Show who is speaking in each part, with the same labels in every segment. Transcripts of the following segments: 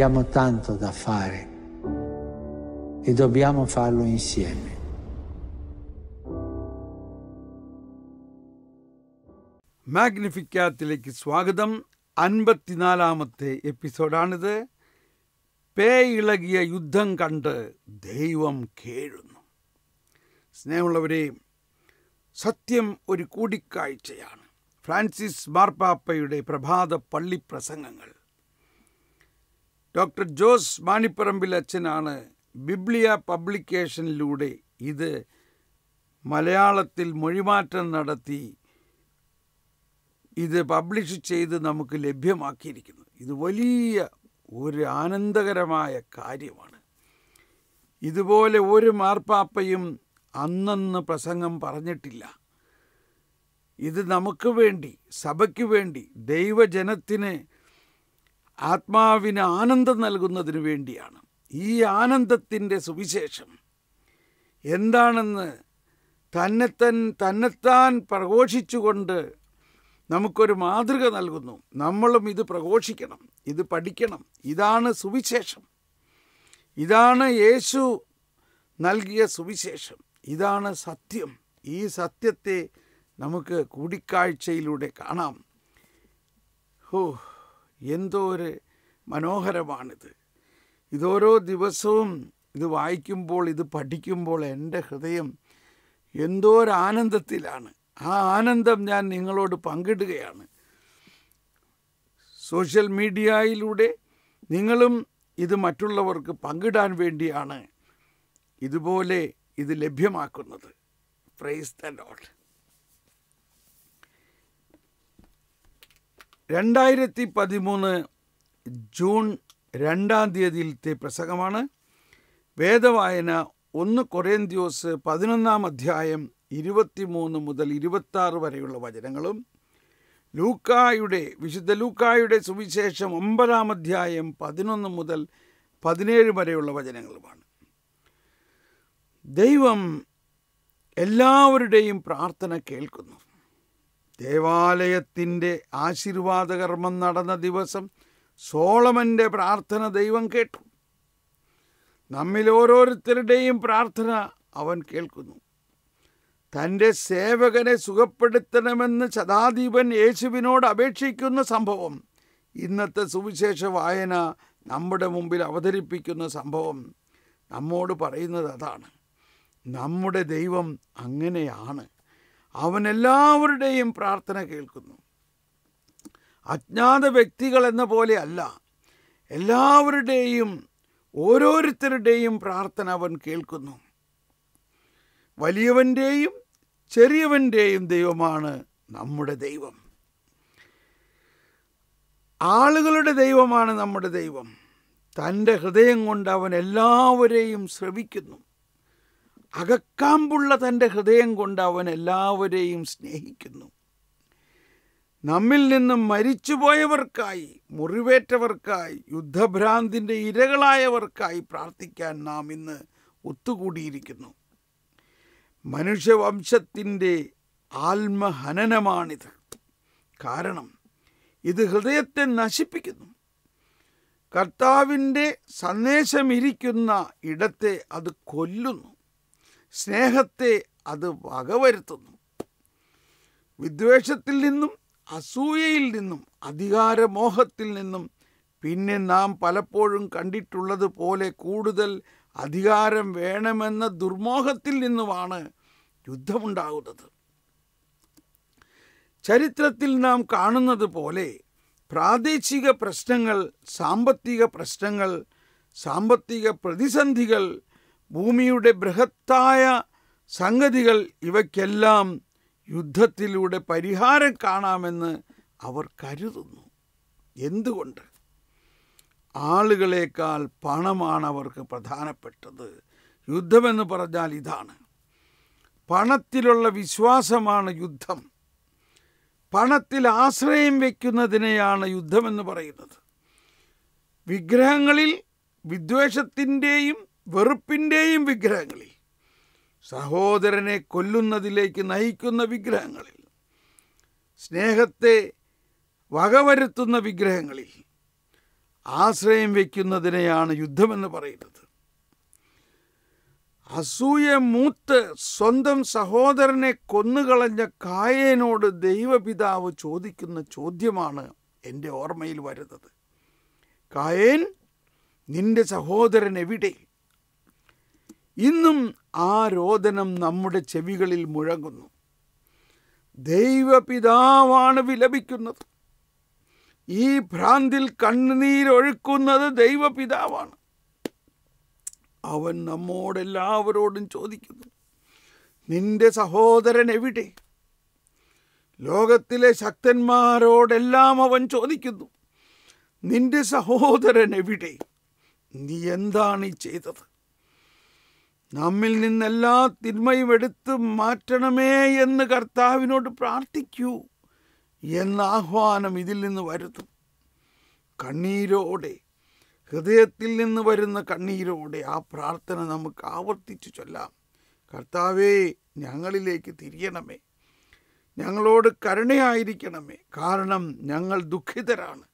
Speaker 1: Abbiamo tanto da fare e dobbiamo farlo insieme. മാഗ്നിഫിക്കാത്തിലേക്ക് സ്വാഗതം അൻപത്തിനാലാമത്തെ എപ്പിസോഡാണിത് പേ ഇളകിയ യുദ്ധം കണ്ട് ദൈവം കേഴുന്നു സ്നേഹമുള്ളവരെ സത്യം ഒരു കൂടിക്കാഴ്ചയാണ് ഫ്രാൻസിസ് മാർപ്പാപ്പയുടെ പ്രഭാത പള്ളി പ്രസംഗങ്ങൾ ഡോക്ടർ ജോസ് മാണിപ്പറമ്പിൽ അച്ഛനാണ് ബിബ്ലിയ പബ്ലിക്കേഷനിലൂടെ ഇത് മലയാളത്തിൽ മൊഴിമാറ്റം നടത്തി ഇത് പബ്ലിഷ് ചെയ്ത് നമുക്ക് ലഭ്യമാക്കിയിരിക്കുന്നത് ഇത് വലിയ ഒരു ആനന്ദകരമായ കാര്യമാണ് ഇതുപോലെ ഒരു മാർപ്പാപ്പയും അന്നന്ന് പ്രസംഗം പറഞ്ഞിട്ടില്ല ഇത് നമുക്ക് വേണ്ടി സഭയ്ക്ക് വേണ്ടി ദൈവജനത്തിന് ആത്മാവിന് ആനന്ദം നൽകുന്നതിനു വേണ്ടിയാണ് ഈ ആനന്ദത്തിൻ്റെ സുവിശേഷം എന്താണെന്ന് തന്നെത്തൻ തന്നെത്താൻ പ്രഘോഷിച്ചുകൊണ്ട് നമുക്കൊരു മാതൃക നൽകുന്നു നമ്മളും ഇത് പ്രഘോഷിക്കണം ഇത് പഠിക്കണം ഇതാണ് സുവിശേഷം ഇതാണ് യേശു നൽകിയ സുവിശേഷം ഇതാണ് സത്യം ഈ സത്യത്തെ നമുക്ക് കൂടിക്കാഴ്ചയിലൂടെ കാണാം ഹോ എന്തോ ഒരു മനോഹരമാണിത് ഇതോരോ ദിവസവും ഇത് വായിക്കുമ്പോൾ ഇത് പഠിക്കുമ്പോൾ എൻ്റെ ഹൃദയം എന്തോ ഒരു ആനന്ദത്തിലാണ് ആ ആനന്ദം ഞാൻ നിങ്ങളോട് പങ്കിടുകയാണ് സോഷ്യൽ മീഡിയയിലൂടെ നിങ്ങളും ഇത് മറ്റുള്ളവർക്ക് പങ്കിടാൻ വേണ്ടിയാണ് ഇതുപോലെ ഇത് ലഭ്യമാക്കുന്നത് പ്രൈസ് ദ ലോട്ട് രണ്ടായിരത്തി പതിമൂന്ന് ജൂൺ രണ്ടാം തീയതിയിലത്തെ പ്രസംഗമാണ് വേദവായന ഒന്ന് കൊറേന്ത്യോസ് പതിനൊന്നാം അധ്യായം ഇരുപത്തിമൂന്ന് മുതൽ ഇരുപത്താറ് വരെയുള്ള വചനങ്ങളും ലൂക്കായുടെ വിശുദ്ധ ലൂക്കായുടെ സുവിശേഷം ഒമ്പതാം അധ്യായം പതിനൊന്ന് മുതൽ പതിനേഴ് വരെയുള്ള വചനങ്ങളുമാണ് ദൈവം എല്ലാവരുടെയും പ്രാർത്ഥന കേൾക്കുന്നു ദേവാലയത്തിൻ്റെ ആശീർവാദകർമ്മം നടന്ന ദിവസം സോളമൻ്റെ പ്രാർത്ഥന ദൈവം കേട്ടു നമ്മിൽ ഓരോരുത്തരുടെയും പ്രാർത്ഥന അവൻ കേൾക്കുന്നു തൻ്റെ സേവകനെ സുഖപ്പെടുത്തണമെന്ന് ശതാധിപൻ യേശുവിനോട് അപേക്ഷിക്കുന്ന സംഭവം ഇന്നത്തെ സുവിശേഷ വായന നമ്മുടെ മുമ്പിൽ അവതരിപ്പിക്കുന്ന സംഭവം നമ്മോട് പറയുന്നത് അതാണ് നമ്മുടെ ദൈവം അങ്ങനെയാണ് അവൻ എല്ലാവരുടെയും പ്രാർത്ഥന കേൾക്കുന്നു അജ്ഞാത വ്യക്തികൾ എന്ന പോലെ അല്ല എല്ലാവരുടെയും ഓരോരുത്തരുടെയും പ്രാർത്ഥന അവൻ കേൾക്കുന്നു വലിയവൻ്റെയും ചെറിയവൻ്റെയും ദൈവമാണ് നമ്മുടെ ദൈവം ആളുകളുടെ ദൈവമാണ് നമ്മുടെ ദൈവം തൻ്റെ ഹൃദയം കൊണ്ട് അവൻ എല്ലാവരെയും ശ്രവിക്കുന്നു അകക്കാമ്പുള്ള തൻ്റെ ഹൃദയം കൊണ്ട് അവൻ എല്ലാവരെയും സ്നേഹിക്കുന്നു നമ്മിൽ നിന്നും മരിച്ചുപോയവർക്കായി മുറിവേറ്റവർക്കായി യുദ്ധഭ്രാന്തിൻ്റെ ഇരകളായവർക്കായി പ്രാർത്ഥിക്കാൻ നാം ഇന്ന് ഒത്തുകൂടിയിരിക്കുന്നു മനുഷ്യവംശത്തിൻ്റെ ആത്മഹനനമാണിത് കാരണം ഇത് ഹൃദയത്തെ നശിപ്പിക്കുന്നു കർത്താവിൻ്റെ സന്ദേശമിരിക്കുന്ന ഇടത്തെ അത് കൊല്ലുന്നു സ്നേഹത്തെ അത് വകവരുത്തുന്നു വിദ്വേഷത്തിൽ നിന്നും അസൂയയിൽ നിന്നും അധികാരമോഹത്തിൽ നിന്നും പിന്നെ നാം പലപ്പോഴും കണ്ടിട്ടുള്ളത് പോലെ കൂടുതൽ അധികാരം വേണമെന്ന ദുർമോഹത്തിൽ നിന്നുമാണ് യുദ്ധമുണ്ടാകുന്നത് ചരിത്രത്തിൽ നാം കാണുന്നത് പോലെ പ്രാദേശിക പ്രശ്നങ്ങൾ സാമ്പത്തിക പ്രശ്നങ്ങൾ സാമ്പത്തിക പ്രതിസന്ധികൾ ഭൂമിയുടെ ബൃഹത്തായ സംഗതികൾ ഇവയ്ക്കെല്ലാം യുദ്ധത്തിലൂടെ പരിഹാരം കാണാമെന്ന് അവർ കരുതുന്നു എന്തുകൊണ്ട് ആളുകളേക്കാൾ പണമാണ് അവർക്ക് പ്രധാനപ്പെട്ടത് യുദ്ധമെന്ന് പറഞ്ഞാൽ ഇതാണ് പണത്തിലുള്ള വിശ്വാസമാണ് യുദ്ധം പണത്തിൽ ആശ്രയം വയ്ക്കുന്നതിനെയാണ് യുദ്ധമെന്ന് പറയുന്നത് വിഗ്രഹങ്ങളിൽ വിദ്വേഷത്തിൻ്റെയും വെറുപ്പിൻ്റെയും വിഗ്രഹങ്ങളിൽ സഹോദരനെ കൊല്ലുന്നതിലേക്ക് നയിക്കുന്ന വിഗ്രഹങ്ങളിൽ സ്നേഹത്തെ വകവരുത്തുന്ന വിഗ്രഹങ്ങളിൽ ആശ്രയം വയ്ക്കുന്നതിനെയാണ് യുദ്ധമെന്ന് പറയുന്നത് അസൂയ മൂത്ത് സ്വന്തം സഹോദരനെ കൊന്നുകളഞ്ഞ കായേനോട് ദൈവപിതാവ് ചോദിക്കുന്ന ചോദ്യമാണ് എൻ്റെ ഓർമ്മയിൽ വരുന്നത് കായേൻ നിന്റെ സഹോദരൻ എവിടെ ഇന്നും ആ രോദനം നമ്മുടെ ചെവികളിൽ മുഴങ്ങുന്നു ദൈവപിതാവാണ് വിലപിക്കുന്നത് ഈ ഭ്രാന്തിൽ കണ്ണുനീരൊഴുക്കുന്നത് ദൈവപിതാവാണ് അവൻ നമ്മോടെല്ലാവരോടും ചോദിക്കുന്നു നിന്റെ സഹോദരൻ എവിടെ ലോകത്തിലെ ശക്തന്മാരോടെല്ലാം അവൻ ചോദിക്കുന്നു നിന്റെ സഹോദരൻ എവിടെ നീ എന്താണ് ചെയ്തത് നമ്മിൽ നിന്നെല്ലാ തിന്മയും എടുത്തു മാറ്റണമേ എന്ന് കർത്താവിനോട് പ്രാർത്ഥിക്കൂ എന്ന ആഹ്വാനം ഇതിൽ നിന്ന് വരുത്തും കണ്ണീരോടെ ഹൃദയത്തിൽ നിന്ന് വരുന്ന കണ്ണീരോടെ ആ പ്രാർത്ഥന നമുക്ക് ആവർത്തിച്ചു ചൊല്ലാം കർത്താവേ ഞങ്ങളിലേക്ക് തിരിയണമേ ഞങ്ങളോട് കരുണയായിരിക്കണമേ കാരണം ഞങ്ങൾ ദുഃഖിതരാണ്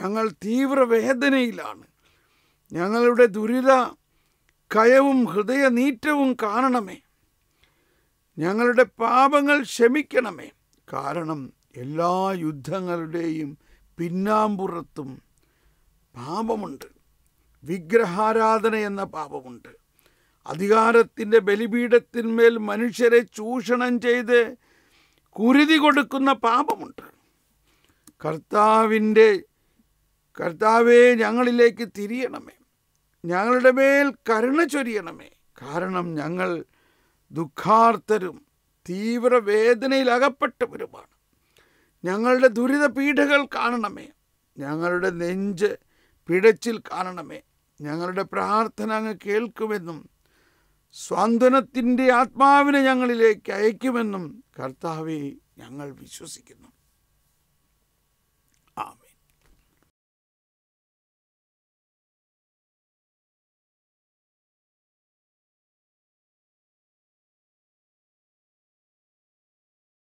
Speaker 1: ഞങ്ങൾ തീവ്രവേദനയിലാണ് ഞങ്ങളുടെ ദുരിത കയവും ഹൃദയനീറ്റവും കാണണമേ ഞങ്ങളുടെ പാപങ്ങൾ ക്ഷമിക്കണമേ കാരണം എല്ലാ യുദ്ധങ്ങളുടെയും പിന്നാമ്പുറത്തും പാപമുണ്ട് വിഗ്രഹാരാധന എന്ന പാപമുണ്ട് അധികാരത്തിൻ്റെ ബലിപീഠത്തിന്മേൽ മനുഷ്യരെ ചൂഷണം ചെയ്ത് കുരുതി കൊടുക്കുന്ന പാപമുണ്ട് കർത്താവിൻ്റെ കർത്താവെ ഞങ്ങളിലേക്ക് തിരിയണമേ ഞങ്ങളുടെ മേൽ കരുണ ചൊരിയണമേ കാരണം ഞങ്ങൾ ദുഃഖാർത്തരും തീവ്ര വേദനയിലകപ്പെട്ടവരുമാണ് അകപ്പെട്ടവരുമാണ് ഞങ്ങളുടെ ദുരിത പീഠകൾ കാണണമേ ഞങ്ങളുടെ നെഞ്ച് പിടച്ചിൽ കാണണമേ ഞങ്ങളുടെ പ്രാർത്ഥന അങ്ങ് കേൾക്കുമെന്നും സ്വാന്തനത്തിൻ്റെ ആത്മാവിനെ ഞങ്ങളിലേക്ക് അയക്കുമെന്നും കർത്താവെ ഞങ്ങൾ വിശ്വസിക്കുന്നു